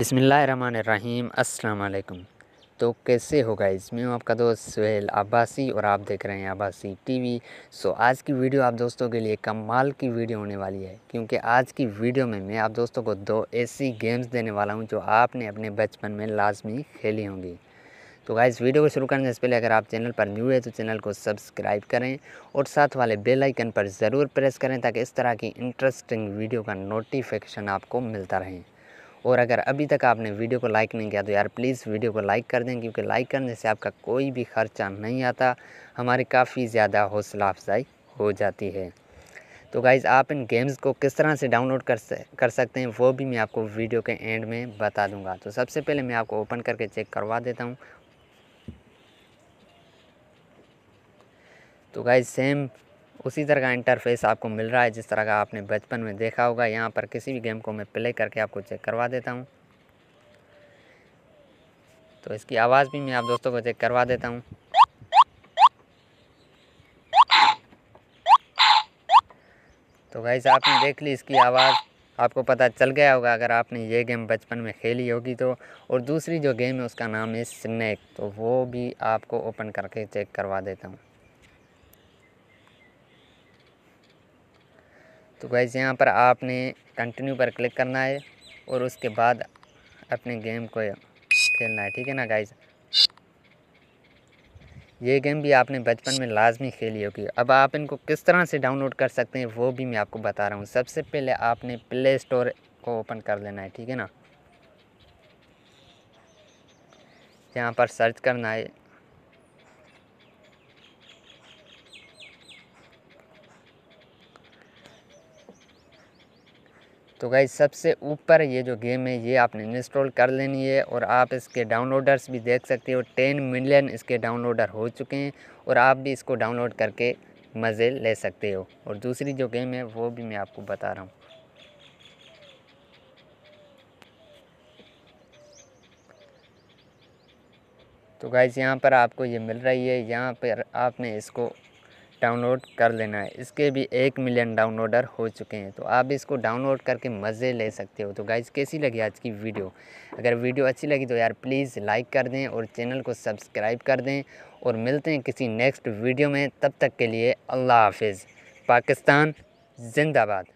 अस्सलाम वालेकुम तो कैसे हो गाइस हूँ आपका दोस्त सुहेल आबासी और आप देख रहे हैं आबासी टीवी सो आज की वीडियो आप दोस्तों के लिए कमाल की वीडियो होने वाली है क्योंकि आज की वीडियो में मैं आप दोस्तों को दो ऐसी गेम्स देने वाला हूँ जो आपने अपने बचपन में लाजमी खेली होंगी तो इस वीडियो को शुरू करने से पहले अगर आप चैनल पर न्यू है तो चैनल को सब्सक्राइब करें और साथ वाले बेल आइकन पर ज़रूर प्रेस करें ताकि इस तरह की इंटरेस्टिंग वीडियो का नोटिफिकेशन आपको मिलता रहे और अगर अभी तक आपने वीडियो को लाइक नहीं किया तो यार प्लीज़ वीडियो को लाइक कर दें क्योंकि लाइक करने से आपका कोई भी ख़र्चा नहीं आता हमारी काफ़ी ज़्यादा हौसला अफजाई हो जाती है तो गाइज़ आप इन गेम्स को किस तरह से डाउनलोड कर कर सकते हैं वो भी मैं आपको वीडियो के एंड में बता दूंगा तो सबसे पहले मैं आपको ओपन करके चेक करवा देता हूँ तो गाइज़ सेम उसी तरह का इंटरफेस आपको मिल रहा है जिस तरह का आपने बचपन में देखा होगा यहाँ पर किसी भी गेम को मैं प्ले करके आपको चेक करवा देता हूँ तो इसकी आवाज़ भी मैं आप दोस्तों को चेक करवा देता हूँ तो वैसे आपने देख ली इसकी आवाज़ आपको पता चल गया होगा अगर आपने ये गेम बचपन में खेली होगी तो और दूसरी जो गेम है उसका नाम है स्नैक तो वो भी आपको ओपन करके चेक करवा देता हूँ तो गाइज यहाँ पर आपने कंटिन्यू पर क्लिक करना है और उसके बाद अपने गेम को खेलना है ठीक है ना गाइज ये गेम भी आपने बचपन में लाजमी खेली होगी अब आप इनको किस तरह से डाउनलोड कर सकते हैं वो भी मैं आपको बता रहा हूँ सबसे पहले आपने प्ले स्टोर को ओपन कर लेना है ठीक है ना यहाँ पर सर्च करना है तो गाइज सबसे ऊपर ये जो गेम है ये आपने इंस्टॉल कर लेनी है और आप इसके डाउनलोडर्स भी देख सकते हो टेन मिलियन इसके डाउनलोडर हो चुके हैं और आप भी इसको डाउनलोड करके मज़े ले सकते हो और दूसरी जो गेम है वो भी मैं आपको बता रहा हूँ तो गाइज़ यहाँ पर आपको ये मिल रही है यहाँ पर आपने इसको डाउनलोड कर लेना है इसके भी एक मिलियन डाउनलोडर हो चुके हैं तो आप इसको डाउनलोड करके मज़े ले सकते हो तो गाइज कैसी लगी आज की वीडियो अगर वीडियो अच्छी लगी तो यार प्लीज़ लाइक कर दें और चैनल को सब्सक्राइब कर दें और मिलते हैं किसी नेक्स्ट वीडियो में तब तक के लिए अल्लाह हाफिज़ पाकिस्तान जिंदाबाद